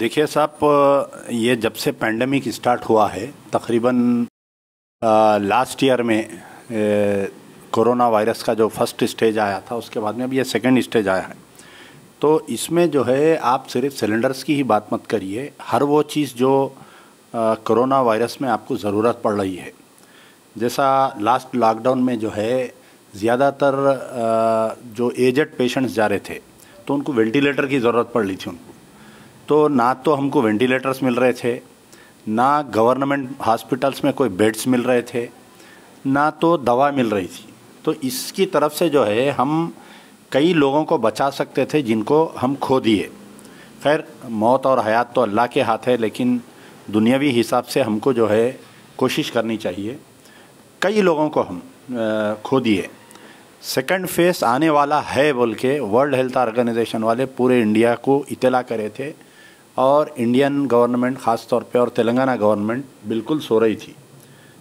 देखिए साहब ये जब से पैंडमिक स्टार्ट हुआ है तकरीबन लास्ट ईयर में कोरोना वायरस का जो फर्स्ट स्टेज आया था उसके बाद में अब ये सेकेंड स्टेज आया है तो इसमें जो है आप सिर्फ सिलेंडर्स की ही बात मत करिए हर वो चीज़ जो कोरोना वायरस में आपको ज़रूरत पड़ रही है जैसा लास्ट लॉकडाउन में जो है ज़्यादातर जो एजड पेशेंट्स जा रहे थे तो उनको वेंटिलेटर की ज़रूरत पड़ रही थी उनको तो ना तो हमको वेंटिलेटर्स मिल रहे थे ना गवर्नमेंट हॉस्पिटल्स में कोई बेड्स मिल रहे थे ना तो दवा मिल रही थी तो इसकी तरफ से जो है हम कई लोगों को बचा सकते थे जिनको हम खो दिए खैर मौत और हयात तो अल्लाह के हाथ है लेकिन दुनियावी हिसाब से हमको जो है कोशिश करनी चाहिए कई लोगों को हम खो दिए सेकंड फेस आने वाला है बोल के वर्ल्ड हेल्थ ऑर्गेनाइजेशन वाले पूरे इंडिया को इतला करे थे और इंडियन गवर्नमेंट ख़ास तौर पे और तेलंगाना गवर्नमेंट बिल्कुल सो रही थी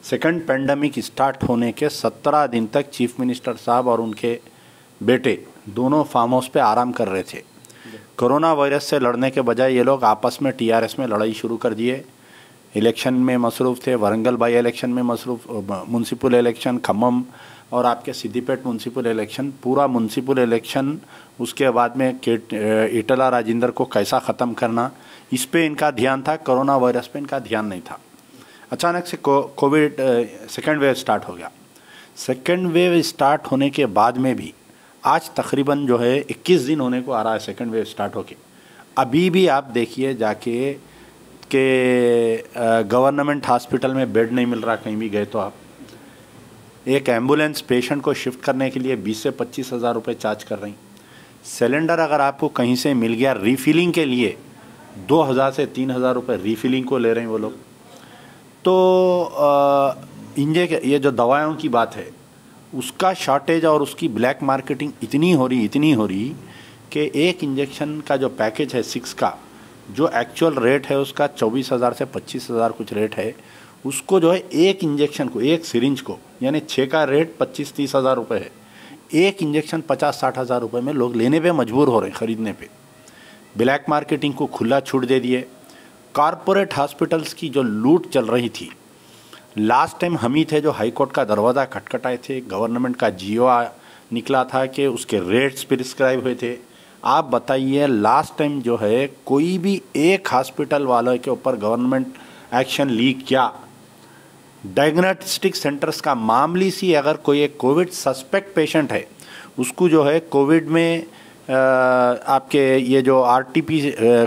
सेकंड पेंडेमिक स्टार्ट होने के सत्रह दिन तक चीफ मिनिस्टर साहब और उनके बेटे दोनों फार्म हाउस पर आराम कर रहे थे कोरोना वायरस से लड़ने के बजाय ये लोग आपस में टीआरएस में लड़ाई शुरू कर दिए इलेक्शन में मसरूफ़ थे वरंगल बाई इलेक्शन में मसरूफ़ म्यूनसिपल इलेक्शन खम्भम और आपके सिद्दीपेट म्यूनसिपल इलेक्शन पूरा म्यूनसिपल इलेक्शन उसके बाद में इटला राजेंद्र को कैसा ख़त्म करना इस पर इनका ध्यान था कोरोना वायरस पर इनका ध्यान नहीं था अचानक से कोविड सेकेंड वेव स्टार्ट हो गया सेकेंड वेव स्टार्ट होने के बाद में भी आज तकरीबन जो है 21 दिन होने को आ रहा है सेकेंड वेव स्टार्ट होके अभी भी आप देखिए जाके के गवर्नमेंट हॉस्पिटल में बेड नहीं मिल रहा कहीं भी गए तो आप एक एम्बुलेंस पेशेंट को शिफ्ट करने के लिए बीस से पच्चीस हज़ार रुपये चार्ज कर रही सिलेंडर अगर आपको कहीं से मिल गया रीफिलिंग के लिए दो हज़ार से तीन हज़ार रुपये रीफिलिंग को ले रहे हैं वो लोग तो इंजे ये जो दवाओं की बात है उसका शॉर्टेज और उसकी ब्लैक मार्केटिंग इतनी हो रही इतनी हो रही कि एक इंजेक्शन का जो पैकेज है सिक्स का जो एक्चुअल रेट है उसका चौबीस हज़ार से पच्चीस हज़ार कुछ रेट है उसको जो है एक इंजेक्शन को एक सिरिंज को यानी छः का रेट पच्चीस तीस हज़ार रुपये है एक इंजेक्शन पचास साठ हज़ार रुपये में लोग लेने पे मजबूर हो रहे हैं ख़रीदने पे ब्लैक मार्केटिंग को खुला छूट दे दिए कॉरपोरेट हॉस्पिटल्स की जो लूट चल रही थी लास्ट टाइम हम ही थे जो हाईकोर्ट का दरवाज़ा खटखटाए थे गवर्नमेंट का जियो निकला था कि उसके रेट्स प्रिस्क्राइब हुए थे आप बताइए लास्ट टाइम जो है कोई भी एक हॉस्पिटल वाले के ऊपर गवर्नमेंट एक्शन ली क्या डायग्नोस्टिक सेंटर्स का मामली सी अगर कोई एक कोविड सस्पेक्ट पेशेंट है उसको जो है कोविड में आपके ये जो R T P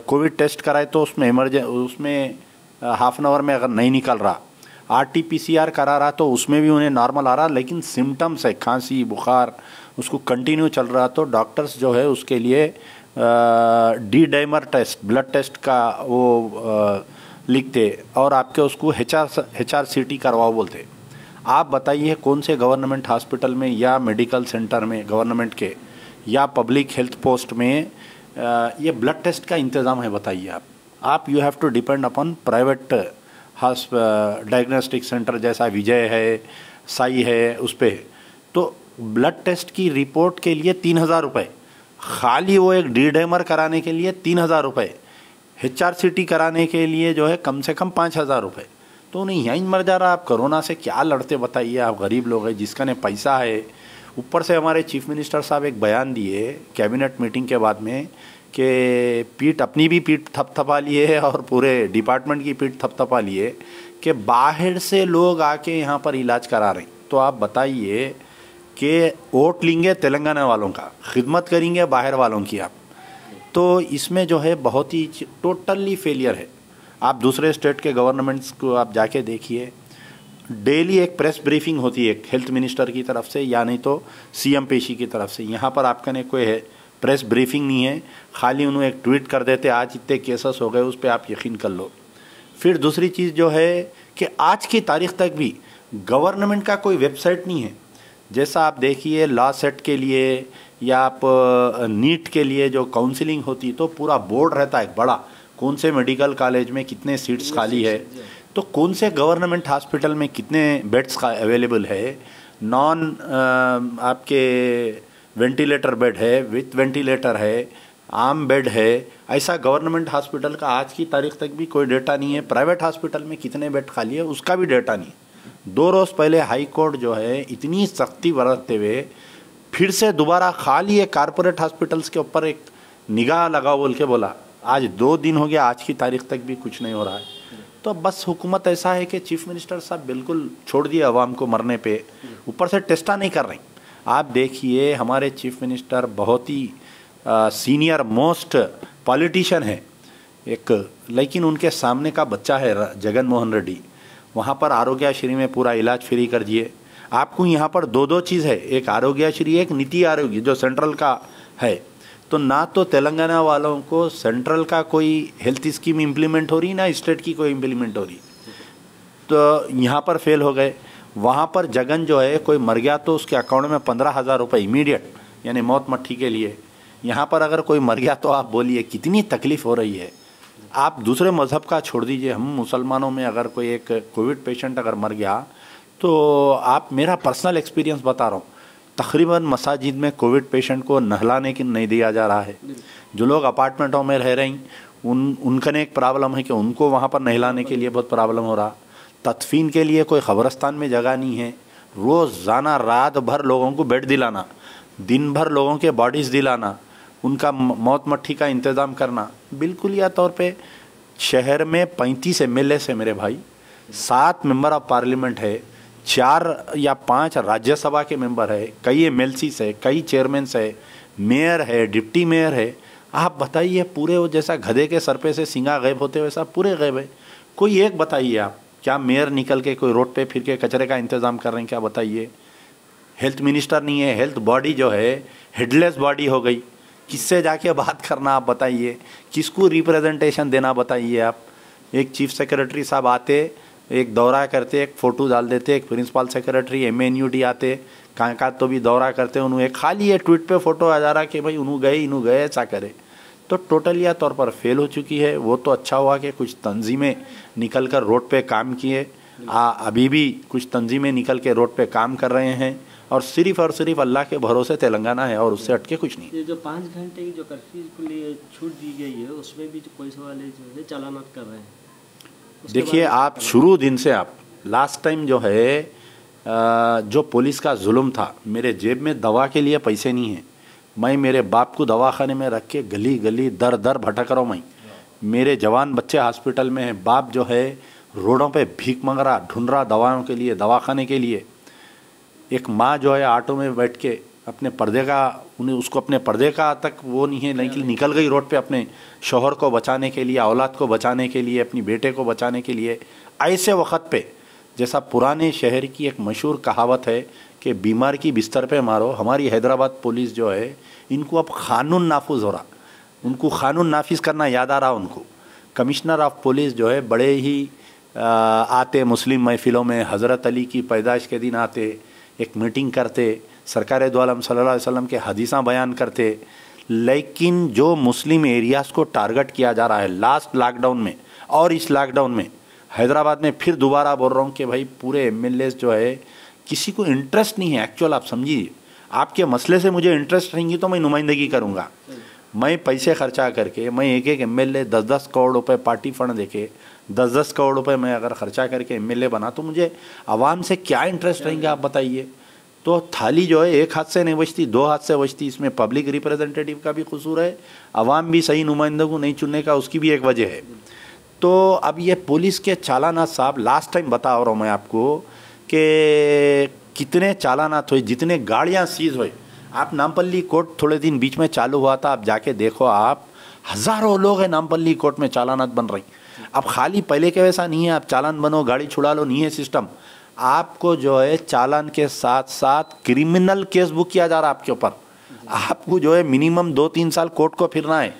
covid test कराए तो उसमें इमरजे उसमें हाफ एन आवर में अगर नहीं निकल रहा R T P C R करा रहा तो उसमें भी उन्हें नॉर्मल आ रहा लेकिन सिम्टम्स है खांसी बुखार उसको कंटिन्यू चल रहा तो डॉक्टर्स जो है उसके लिए D dimer test blood test का वो आ, लिखते और आपके उसको H R H R C T करवाओ बोलते आप बताइए कौन से गवर्नमेंट हॉस्पिटल में या मेडिकल सेंटर में गवर्नमेंट के या पब्लिक हेल्थ पोस्ट में ये ब्लड टेस्ट का इंतज़ाम है बताइए आप आप you have to depend upon private diagnostic centre जैसा विजय है साई है उस पर तो ब्लड टेस्ट की रिपोर्ट के लिए तीन हज़ार रुपये खाली वो एक डी डेमर कराने के लिए तीन हज़ार रुपये एच आर सी टी कराने के लिए जो है कम से कम पाँच हज़ार रुपये तो उन्हें यहीं मर जा रहा आप कोरोना से क्या लड़ते बताइए आप गरीब लोग हैं जिसका ने पैसा है ऊपर से हमारे चीफ मिनिस्टर साहब एक बयान दिए कैबिनेट मीटिंग के बाद में कि पीठ अपनी भी पीठ थपथपा लिए है और पूरे डिपार्टमेंट की पीठ थपथपा लिए कि बाहर से लोग आके यहाँ पर इलाज करा रहे हैं तो आप बताइए कि वोट लेंगे तेलंगाना वालों का खिदमत करेंगे बाहर वालों की आप तो इसमें जो है बहुत ही टोटली फेलियर है आप दूसरे स्टेट के गवर्नमेंट्स को आप जाके देखिए डेली एक प्रेस ब्रीफिंग होती है हेल्थ मिनिस्टर की तरफ से या नहीं तो सीएम पेशी की तरफ से यहाँ पर आपका नहीं कोई है प्रेस ब्रीफिंग नहीं है खाली उन्होंने एक ट्वीट कर देते आज इतने केसेस हो गए उस पर आप यकीन कर लो फिर दूसरी चीज़ जो है कि आज की तारीख तक भी गवर्नमेंट का कोई वेबसाइट नहीं है जैसा आप देखिए लॉ सेट के लिए या आप नीट के लिए जो काउंसलिंग होती है तो पूरा बोर्ड रहता है बड़ा कौन से मेडिकल कॉलेज में कितने सीट्स खाली है तो कौन से गवर्नमेंट हॉस्पिटल में कितने बेड्स का अवेलेबल है नॉन आपके वेंटिलेटर बेड है विथ वेंटिलेटर है आम बेड है ऐसा गवर्नमेंट हॉस्पिटल का आज की तारीख तक भी कोई डेटा नहीं है प्राइवेट हॉस्पिटल में कितने बेड खाली है उसका भी डेटा नहीं दो रोज़ पहले हाई कोर्ट जो है इतनी सख्ती बरतते हुए फिर से दोबारा खाली ये कारपोरेट हॉस्पिटल्स के ऊपर एक निगाह लगाओ बोल के बोला आज दो दिन हो गया आज की तारीख तक भी कुछ नहीं हो रहा है तो बस हुकूमत ऐसा है कि चीफ मिनिस्टर साहब बिल्कुल छोड़ दिए अवाम को मरने पे ऊपर से टेस्टा नहीं कर रही आप देखिए हमारे चीफ मिनिस्टर बहुत ही सीनियर मोस्ट पॉलिटिशियन है एक लेकिन उनके सामने का बच्चा है जगन मोहन रेड्डी वहाँ पर आरोग्य श्री में पूरा इलाज फ्री कर दिए आपको यहाँ पर दो दो चीज़ है एक आरोग्यश्री एक नीति आरोग्य जो सेंट्रल का है तो ना तो तेलंगाना वालों को सेंट्रल का कोई हेल्थ स्कीम इम्प्लीमेंट हो रही ना स्टेट की कोई इम्प्लीमेंट हो रही तो यहाँ पर फेल हो गए वहाँ पर जगन जो है कोई मर गया तो उसके अकाउंट में पंद्रह हज़ार रुपये इमीडिएट यानी मौत मट्ठी के लिए यहाँ पर अगर कोई मर गया तो आप बोलिए कितनी तकलीफ़ हो रही है आप दूसरे मज़हब का छोड़ दीजिए हम मुसलमानों में अगर कोई एक कोविड पेशेंट अगर मर गया तो आप मेरा पर्सनल एक्सपीरियंस बता रहा हूँ तकरीबन मसाजिद में कोविड पेशेंट को नहलाने की नहीं दिया जा रहा है जो लोग अपार्टमेंटों में रह रहे हैं उन उनका एक प्रॉब्लम है कि उनको वहाँ पर नहलाने के लिए बहुत प्रॉब्लम हो रहा तदफीन के लिए कोई खबरस्तान में जगह नहीं है रोज़ाना रात भर लोगों को बेड दिलाना दिन भर लोगों के बॉडीज़ दिलाना उनका मौत मट्ठी का इंतज़ाम करना बिल्कुल या तौर पे शहर में पैंतीस एम एल से मेरे भाई सात मेंबर ऑफ पार्लियामेंट है चार या पांच राज्यसभा के मेंबर है कई एम एल है कई चेयरमैन है मेयर है डिप्टी मेयर है आप बताइए पूरे वो जैसा गधे के सर पे से सिंगा गायब होते वैसा पूरे गायब है कोई एक बताइए आप क्या मेयर निकल के कोई रोड पे फिर के कचरे का इंतज़ाम कर रहे हैं क्या बताइए हेल्थ मिनिस्टर नहीं है हेल्थ बॉडी जो है हेडलेस बॉडी हो गई किससे जाके बात करना आप बताइए किसको रिप्रेजेंटेशन देना बताइए आप एक चीफ सेक्रेटरी साहब आते एक दौरा करते एक फ़ोटो डाल देते एक principal secretary M N U D आते कहाँ का तो भी दौरा करते उन्होंने खाली ये ट्वीट पे फ़ोटो आ जा रहा कि भाई उन्होंने गए इन्हों गए ऐसा करे तो टोटल या तौर पर फेल हो चुकी है वो तो अच्छा हुआ कि कुछ तंजीमें निकल कर रोड पर काम किए अभी भी कुछ तंजीमें निकल के रोड पर काम कर रहे हैं और सिर्फ और सिर्फ अल्लाह के भरोसे तेलंगाना है और उससे हटके कुछ नहीं ये जो पाँच घंटे की जो कर्फ्यू के लिए छूट दी गई है उसमें भी कोई सवाल है चालान कर रहे हैं देखिए आप शुरू दिन से आप लास्ट टाइम जो है जो पुलिस का जुल्म था मेरे जेब में दवा के लिए पैसे नहीं है मैं मेरे बाप को दवाखाने में रख के गली गली दर दर भटक रहा हूँ मैं मेरे जवान बच्चे हॉस्पिटल में हैं बाप जो है रोडों पे भीख मंग रहा ढूंढ रहा दवाओं के लिए दवाखाने के लिए एक माँ जो है ऑटो में बैठ के अपने पर्दे का उन्हें उसको अपने पर्दे का तक वो नहीं है लेकिन निकल गई रोड पे अपने शोहर को बचाने के लिए औलाद को बचाने के लिए अपनी बेटे को बचाने के लिए ऐसे वक्त पे जैसा पुराने शहर की एक मशहूर कहावत है कि बीमार की बिस्तर पे मारो हमारी हैदराबाद पुलिस जो है इनको अब कानून नाफुज हो रहा उनको कानून नाफिज करना याद आ रहा उनको कमिश्नर ऑफ पुलिस जो है बड़े ही आते मुस्लिम महफिलों में हज़रत अली की पैदाइश के दिन आते एक मीटिंग करते सरकार दोआलम सल्लल्लाहु वसल्लम के हदीसा बयान करते लेकिन जो मुस्लिम एरियाज़ को टारगेट किया जा रहा है लास्ट लॉकडाउन में और इस लॉकडाउन में हैदराबाद में फिर दोबारा बोल रहा हूँ कि भाई पूरे एम जो है किसी को इंटरेस्ट नहीं है एक्चुअल आप समझिए आपके मसले से मुझे इंटरेस्ट रहेंगी तो मैं नुमाइंदगी करूँगा मैं पैसे खर्चा करके मैं एक एक एम एल दस दस करोड़ रुपये पार्टी फंड देके दस दस करोड़ रुपये मैं अगर खर्चा करके एम बना तो मुझे आवाम से क्या इंटरेस्ट रहेंगे आप बताइए तो थाली जो है एक हाथ से नहीं बचती दो हाथ से बचती इसमें पब्लिक रिप्रेजेंटेटिव का भी कसूर है अवाम भी सही नुमाइंदों को नहीं चुनने का उसकी भी एक वजह है तो अब ये पुलिस के चालाना साहब लास्ट टाइम बता रहा हूँ मैं आपको कि कितने चालानात हुए जितने गाड़ियाँ सीज हुए आप नामपल्ली कोर्ट थोड़े दिन बीच में चालू हुआ था आप जाके देखो आप हज़ारों लोग हैं नामपल्ली कोर्ट में चालानात बन रही अब खाली पहले के वैसा नहीं है आप चालान बनो गाड़ी छुड़ा लो नहीं है सिस्टम आपको जो है चालान के साथ साथ क्रिमिनल केस बुक किया जा रहा है आपके ऊपर आपको जो है मिनिमम दो तीन साल कोर्ट को फिरना है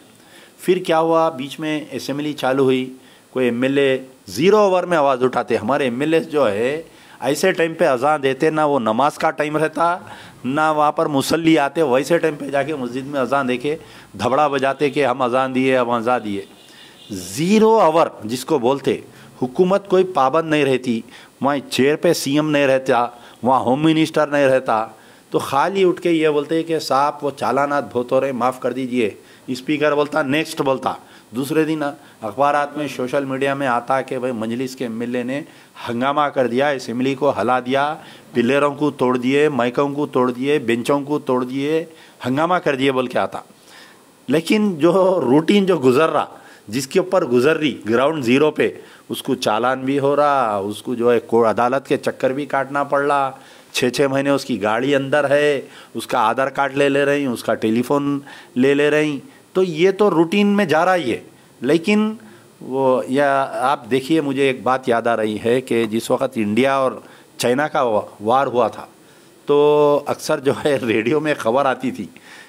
फिर क्या हुआ बीच में असेंबली चालू हुई कोई एम ज़ीरो ओवर में आवाज़ उठाते हमारे एम जो है ऐसे टाइम पे अजान देते ना वो नमाज का टाइम रहता ना वहाँ पर मुसल्ली आते वैसे टाइम पे जाके मस्जिद में अजान देके धबड़ा बजाते कि हम अजान दिए हम अजा दिए ज़ीरो आवर जिसको बोलते हुकूमत कोई पाबंद नहीं रहती वहाँ चेयर पे सीएम नहीं रहता वहाँ होम मिनिस्टर नहीं रहता तो खाली उठ के ये बोलते कि साहब वो चालानाथ बहुत हो रहे माफ़ कर दीजिए स्पीकर बोलता नेक्स्ट बोलता दूसरे दिन अखबार में सोशल मीडिया में आता कि भाई मजलिस के एम ने हंगामा कर दिया असम्बली को हला दिया पिलरों को तोड़ दिए माइकों को तोड़ दिए बेंचों को तोड़ दिए हंगामा कर दिए बोल के आता लेकिन जो रूटीन जो गुजर रहा जिसके ऊपर गुजर रही ग्राउंड ज़ीरो पे उसको चालान भी हो रहा उसको जो है कोर्ट अदालत के चक्कर भी काटना पड़ रहा छः छः महीने उसकी गाड़ी अंदर है उसका आधार कार्ड ले ले रही उसका टेलीफोन ले ले रही तो ये तो रूटीन में जा रहा ही है लेकिन वो या आप देखिए मुझे एक बात याद आ रही है कि जिस वक्त इंडिया और चाइना का वार हुआ था तो अक्सर जो है रेडियो में खबर आती थी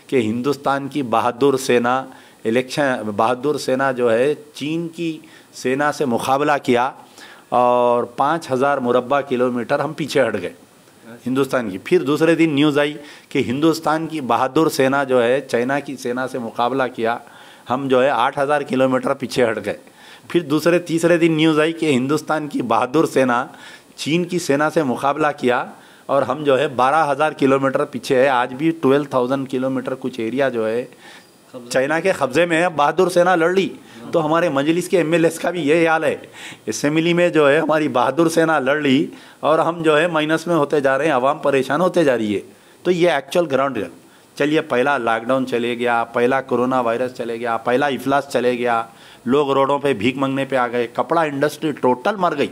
कि हिंदुस्तान की बहादुर सेना इलेक्शन बहादुर सेना जो है चीन की सेना से मुकाबला किया और पाँच हज़ार मुरबा किलोमीटर हम पीछे हट गए हिंदुस्तान की फिर दूसरे दिन न्यूज़ आई कि हिंदुस्तान की बहादुर सेना जो है चाइना की सेना से मुकाबला किया हम जो है आठ हज़ार किलोमीटर पीछे हट गए फिर दूसरे तीसरे दिन न्यूज़ आई कि हिंदुस्तान की बहादुर सेना चीन की सेना से मुकाबला किया और हम जो है बारह हज़ार किलोमीटर पीछे है आज भी ट्वेल्व थाउजेंड किलोमीटर कुछ एरिया जो है चाइना के कब्ज़े में बहादुर सेना लड़ ली तो हमारे मजलिस के एम का भी ये हाल है इसम्बली में जो है हमारी बहादुर सेना लड़ ली और हम जो है माइनस में होते जा रहे हैं आवाम परेशान होते जा रही है तो ये एक्चुअल ग्राउंड है चलिए पहला लॉकडाउन चले गया पहला कोरोना वायरस चले गया पहला इफलास चले गया लोग रोडों पे भीख मंगने पे आ गए कपड़ा इंडस्ट्री टोटल मर गई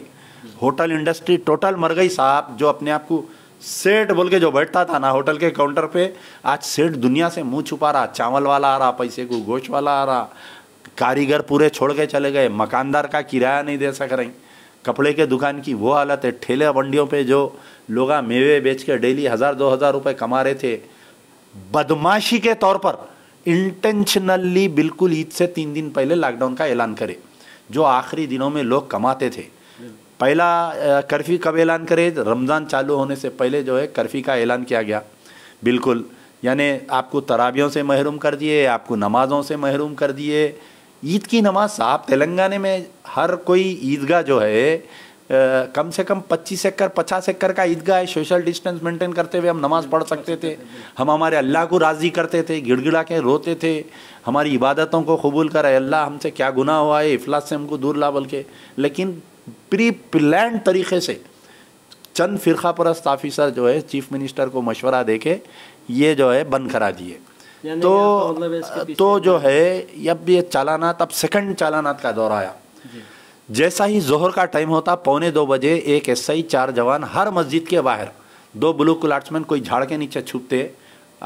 होटल इंडस्ट्री टोटल मर गई साहब जो अपने आप को सेठ बोल के जो बैठता था ना होटल के काउंटर पे आज सेठ दुनिया से मुंह छुपा रहा चावल वाला आ रहा पैसे को गोश्त वाला आ रहा कारीगर पूरे छोड़ के चले गए मकानदार का किराया नहीं दे सक रही कपड़े के दुकान की वो हालत है ठेले मंडियों पे जो लोग मेवे बेच के डेली हज़ार दो हज़ार रुपये कमा रहे थे बदमाशी के तौर पर इंटेंशनली बिल्कुल ईद से तीन दिन पहले लॉकडाउन का ऐलान करे जो आखिरी दिनों में लोग कमाते थे पहला कर्फ्यू कब ऐलान करे रमज़ान चालू होने से पहले जो है कर्फ्यू का ऐलान किया गया बिल्कुल यानी आपको तराबियों से महरूम कर दिए आपको नमाज़ों से महरूम कर दिए ईद की नमाज़ साहब तेलंगाना में हर कोई ईदगाह जो है आ, कम से कम 25 एकर 50 एकर का ईदगाह है सोशल डिस्टेंस मेंटेन करते हुए हम नमाज़ पढ़ सकते थे हम हमारे अल्लाह को राज़ी करते थे गिड़गिड़ा के रोते थे हमारी इबादतों को कबूल कर अल्लाह हमसे क्या गुनाह हुआ है इफलास से हमको दूर ला बल के लेकिन प्री प्लान तरीके से चंद फिर परस्त ऑफिसर जो है चीफ मिनिस्टर को मशवरा दे के ये जो है बंद करा दिए तो तो, मतलब तो, जो है अब ये चालानात अब सेकंड चालानात का दौर आया जैसा ही जोहर का टाइम होता पौने दो बजे एक ऐसा ही चार जवान हर मस्जिद के बाहर दो ब्लू क्लाट्समैन कोई झाड़ के नीचे छुपते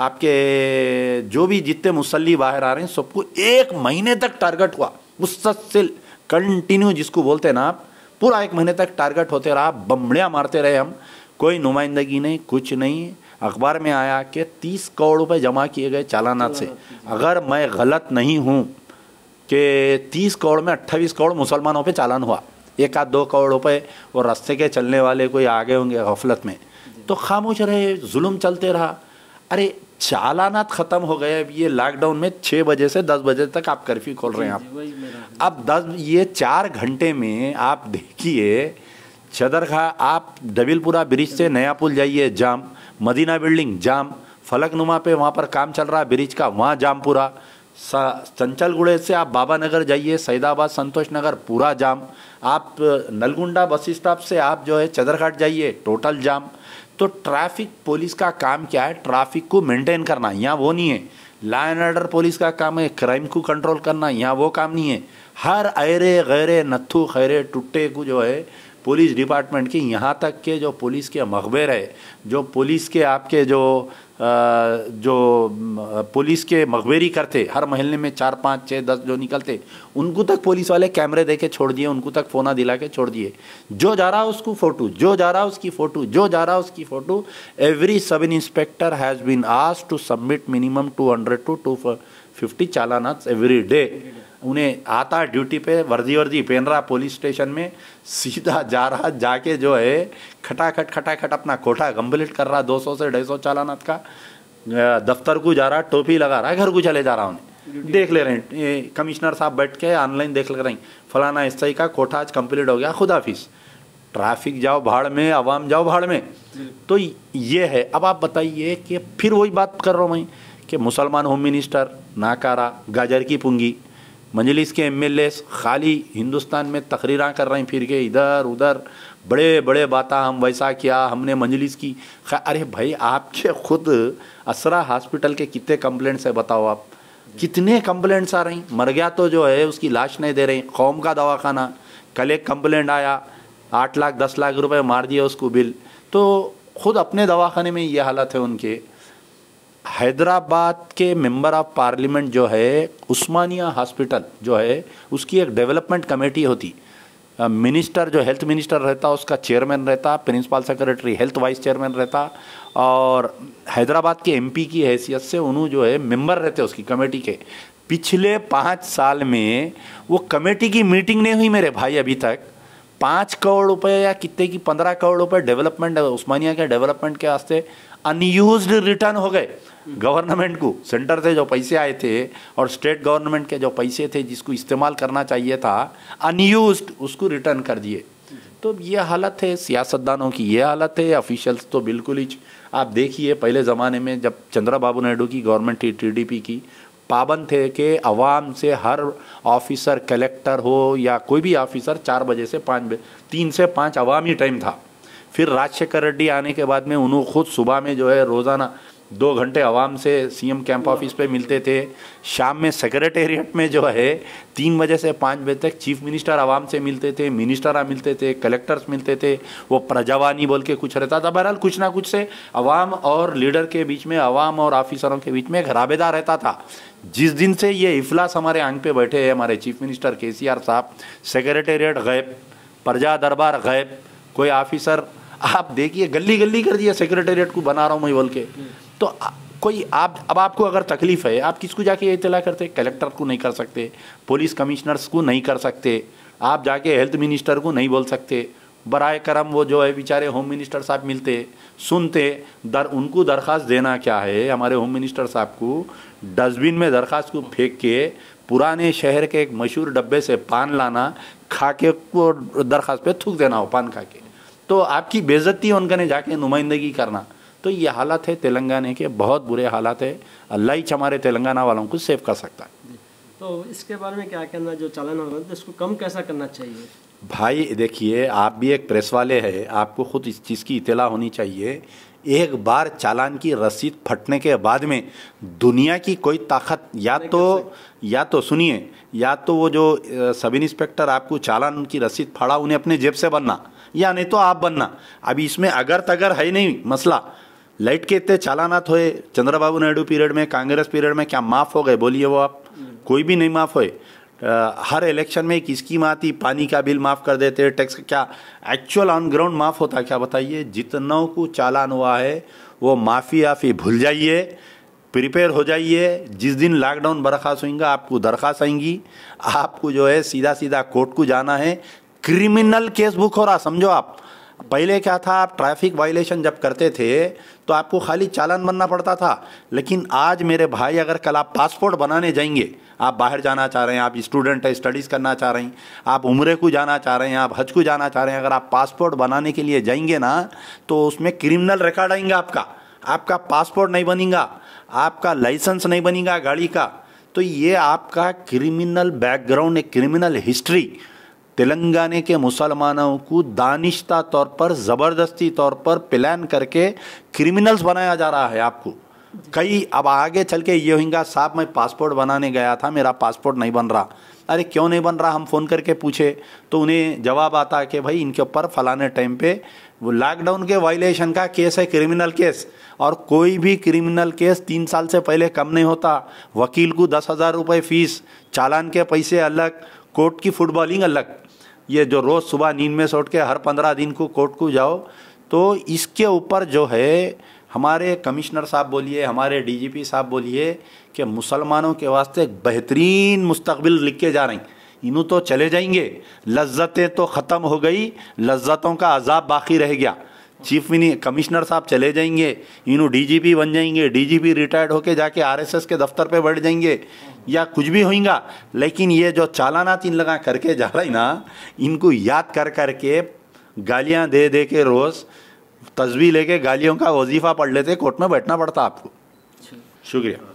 आपके जो भी जितने मुसल्ली बाहर आ रहे हैं सबको एक महीने तक टारगेट हुआ मुस्तसिल कंटिन्यू जिसको बोलते हैं ना आप पूरा एक महीने तक टारगेट होते रहा बमड़िया मारते रहे हम कोई नुमाइंदगी नहीं कुछ नहीं अखबार में आया कि तीस करोड़ रुपए जमा किए गए चालाना से अगर मैं गलत नहीं हूँ कि तीस करोड़ में अट्ठाईस करोड़ मुसलमानों पर चालान हुआ एक आध दो करोड़ रुपए वो रास्ते के चलने वाले कोई आगे होंगे गफलत में तो खामोश रहे जुल्म चलते रहा अरे चालानात ख़त्म हो गए अब ये लॉकडाउन में छः बजे से दस बजे तक आप कर्फ्यू खोल रहे हैं आप अब दस ये चार घंटे में आप देखिए चदरखा आप डबिलपुरा ब्रिज से नया पुल जाइए जाम मदीना बिल्डिंग जाम फलकनुमा पे वहाँ पर काम चल रहा है ब्रिज का वहाँ जाम पूरा चंचल गुड़े से आप बाबा नगर जाइए सैदाबाद संतोष नगर पूरा जाम आप नलगुंडा बस स्टॉप से आप जो है चदरघाट जाइए टोटल जाम तो ट्रैफिक पुलिस का काम क्या है ट्रैफिक को मेंटेन करना यहाँ वो नहीं है लॉ एंड ऑर्डर पुलिस का काम है क्राइम को कंट्रोल करना यहाँ वो काम नहीं है हर अरे गैरे नथु खैरे टुट्टे को जो है पुलिस डिपार्टमेंट के यहाँ तक के जो पुलिस के रहे जो पुलिस के आपके जो जो पुलिस के मकबेरी करते हर महल्ले में चार पाँच छः दस जो निकलते उनको तक पुलिस वाले कैमरे दे के छोड़ दिए उनको तक फ़ोना दिला के छोड़ दिए जो जा रहा उसको फ़ोटो जो जा रहा उसकी फ़ोटो जो जा रहा उसकी photo every sub inspector has been asked to submit minimum two hundred two two fifty चालाना एवरी डे उन्हें आता ड्यूटी पे वर्दी वर्दी पहन रहा पुलिस स्टेशन में सीधा जा रहा जाके जो है खटाखट खटाखट अपना कोठा कम्प्लीट कर रहा दो सौ से ढाई सौ चालाना का दफ्तर को जा रहा टोपी लगा रहा घर को चले जा रहा उन्हें देख ले रहे हैं कमिश्नर साहब बैठ के ऑनलाइन देख ले रहे हैं फलाना एस का कोठा आज कम्प्लीट हो गया खुदाफिस हाफिज़ ट्रैफिक जाओ भाड़ में आवाम जाओ भाड़ में तो ये है अब आप बताइए कि फिर वही बात कर रहा हूँ मैं कि मुसलमान होम मिनिस्टर नाकारा गाजर की पुंगी मजलिस के एम एल खाली हिंदुस्तान में तकरीरा कर रहे हैं फिर के इधर उधर बड़े बड़े बात हम वैसा किया हमने मजलिस की अरे भाई आपके खुद असरा हॉस्पिटल के कितने कंप्लेंट्स है बताओ आप कितने कंप्लेंट्स आ रही मर गया तो जो है उसकी लाश नहीं दे रही कौम का दवाखाना कल एक कंप्लेंट आया आठ लाख दस लाख रुपये मार दिया उसको बिल तो खुद अपने दवाखाने में ये हालत है उनके हैदराबाद के मेंबर ऑफ पार्लियामेंट जो है उस्मानिया हॉस्पिटल जो है उसकी एक डेवलपमेंट कमेटी होती मिनिस्टर जो हेल्थ मिनिस्टर रहता उसका चेयरमैन रहता principal secretary health vice chairman रहता और हैदराबाद के एमपी की हैसियत से उन्होंने जो है मेंबर रहते उसकी कमेटी के पिछले पाँच साल में वो कमेटी की मीटिंग नहीं हुई मेरे भाई अभी तक पाँच करोड़ रुपये या कितने की पंद्रह करोड़ रुपये डेवलपमेंट उस्मानिया के डेवलपमेंट के वास्ते अनयूज रिटर्न हो गए गवर्नमेंट को सेंटर से जो पैसे आए थे और स्टेट गवर्नमेंट के जो पैसे थे जिसको इस्तेमाल करना चाहिए था अनयूज उसको रिटर्न कर दिए तो ये हालत है सियासतदानों की ये हालत है ऑफिशियल्स तो बिल्कुल ही आप देखिए पहले ज़माने में जब चंद्रा बाबू नायडू की गवर्नमेंट थी टीडीपी की पाबंद थे कि अवाम से हर ऑफिसर कलेक्टर हो या कोई भी ऑफिसर चार बजे से पाँच बजे तीन से पाँच अवामी टाइम था फिर राजशेखर रेड्डी आने के बाद में उन्होंने खुद सुबह में जो है रोज़ाना दो घंटे आवाम से सीएम कैंप ऑफिस पे मिलते थे शाम में सेक्रेटेरिएट में जो है तीन बजे से पाँच बजे तक चीफ मिनिस्टर आवाम से मिलते थे मिनिस्टर मिलते थे कलेक्टर्स मिलते थे वो प्रजावानी बोल के कुछ रहता था बहरहाल कुछ ना कुछ से आवाम और लीडर के बीच में आवाम और ऑफिसरों के बीच में एक राबेदार रहता था जिस दिन से ये इफलास हमारे आंग पे बैठे हैं हमारे चीफ मिनिस्टर के साहब सेक्रेटेरिएट गैब प्रजा दरबार गैब कोई ऑफिसर आप देखिए गली गली कर दिया सेक्रेटेरिएट को बना रहा हूँ मैं बोल के तो कोई आप अब आपको अगर तकलीफ़ है आप किसको जाके इतला करते कलेक्टर को नहीं कर सकते पुलिस कमिश्नर्स को नहीं कर सकते आप जाके हेल्थ मिनिस्टर को नहीं बोल सकते बराए करम वो जो है बेचारे होम मिनिस्टर साहब मिलते सुनते दर उनको दरख्वास्त देना क्या है हमारे होम मिनिस्टर साहब को डस्टबिन में दरख्वास्त को फेंक के पुराने शहर के एक मशहूर डब्बे से पान लाना खा के को दरख्वास्त पे थूक देना हो पान खा के तो आपकी बेज़ती उनका ने जाके नुमाइंदगी करना तो ये हालात है तेलंगाना के बहुत बुरे हालात है अल्लाह ही हमारे तेलंगाना वालों को सेव कर सकता है तो इसके बारे में क्या कहना जो चालन हो रहा है तो इसको कम कैसा करना चाहिए भाई देखिए आप भी एक प्रेस वाले हैं आपको खुद इस चीज़ की इतला होनी चाहिए एक बार चालान की रसीद फटने के बाद में दुनिया की कोई ताकत या तो या तो सुनिए या तो वो जो सब इंस्पेक्टर आपको चालान की रसीद फाड़ा उन्हें अपने जेब से बनना या नहीं तो आप बनना अभी इसमें अगर तगर है नहीं मसला लाइट के इतने चालानात हुए चंद्रबाबू नायडू पीरियड में कांग्रेस पीरियड में क्या माफ़ हो गए बोलिए वो आप कोई भी नहीं माफ़ हुए हर इलेक्शन में एक स्कीम आती पानी का बिल माफ़ कर देते टैक्स क्या एक्चुअल ऑन ग्राउंड माफ़ होता क्या बताइए जितनों को चालान हुआ है वो माफ़ी आफ़ी भूल जाइए प्रिपेयर हो जाइए जिस दिन लॉकडाउन बर्खास्त होगा आपको दरखास्त आएंगी आपको जो है सीधा सीधा कोर्ट को जाना है क्रिमिनल केस बुक हो रहा समझो आप पहले क्या था आप ट्रैफिक वायलेशन जब करते थे तो आपको खाली चालान बनना पड़ता था लेकिन आज मेरे भाई अगर कल आप पासपोर्ट बनाने जाएंगे आप बाहर जाना चाह रहे हैं आप स्टूडेंट हैं स्टडीज़ करना चाह रहे हैं आप उम्र को जाना चाह रहे हैं आप हज को जाना चाह रहे हैं अगर आप पासपोर्ट बनाने के लिए जाएंगे ना तो उसमें क्रिमिनल रिकॉर्ड आएंगे आपका आपका पासपोर्ट नहीं बनेगा आपका लाइसेंस नहीं बनेगा गाड़ी का तो ये आपका क्रिमिनल बैकग्राउंड एक क्रिमिनल हिस्ट्री तेलंगाना के मुसलमानों को दानिश्ता तौर पर ज़बरदस्ती तौर पर प्लान करके क्रिमिनल्स बनाया जा रहा है आपको कई अब आगे चल के ये होगा साहब मैं पासपोर्ट बनाने गया था मेरा पासपोर्ट नहीं बन रहा अरे क्यों नहीं बन रहा हम फ़ोन करके पूछे तो उन्हें जवाब आता कि भाई इनके ऊपर फलाने टाइम पे वो लॉकडाउन के वायलेशन का केस है क्रिमिनल केस और कोई भी क्रिमिनल केस तीन साल से पहले कम नहीं होता वकील को दस हज़ार रुपये फीस चालान के पैसे अलग कोर्ट की फुटबॉलिंग अलग ये जो रोज़ सुबह नींद में सोट के हर पंद्रह दिन को कोर्ट को जाओ तो इसके ऊपर जो है हमारे कमिश्नर साहब बोलिए हमारे डीजीपी साहब बोलिए कि मुसलमानों के वास्ते एक बेहतरीन मुस्तबिल लिख के जा रही इनू तो चले जाएंगे लज्जतें तो ख़त्म हो गई लज्जतों का अजाब बाकी रह गया चीफ मिनी कमिश्नर साहब चले जाएंगे यूनो डीजीपी बन जाएंगे डीजीपी रिटायर्ड होके जाके आरएसएस के दफ्तर पे बैठ जाएंगे या कुछ भी होगा लेकिन ये जो चालाना तीन लगा करके जा रहा है ना इनको याद कर करके गालियाँ दे दे के रोज़ तस्वीर लेके गालियों का वजीफ़ा पढ़ लेते कोर्ट में बैठना पड़ता आपको अच्छा। शुक्रिया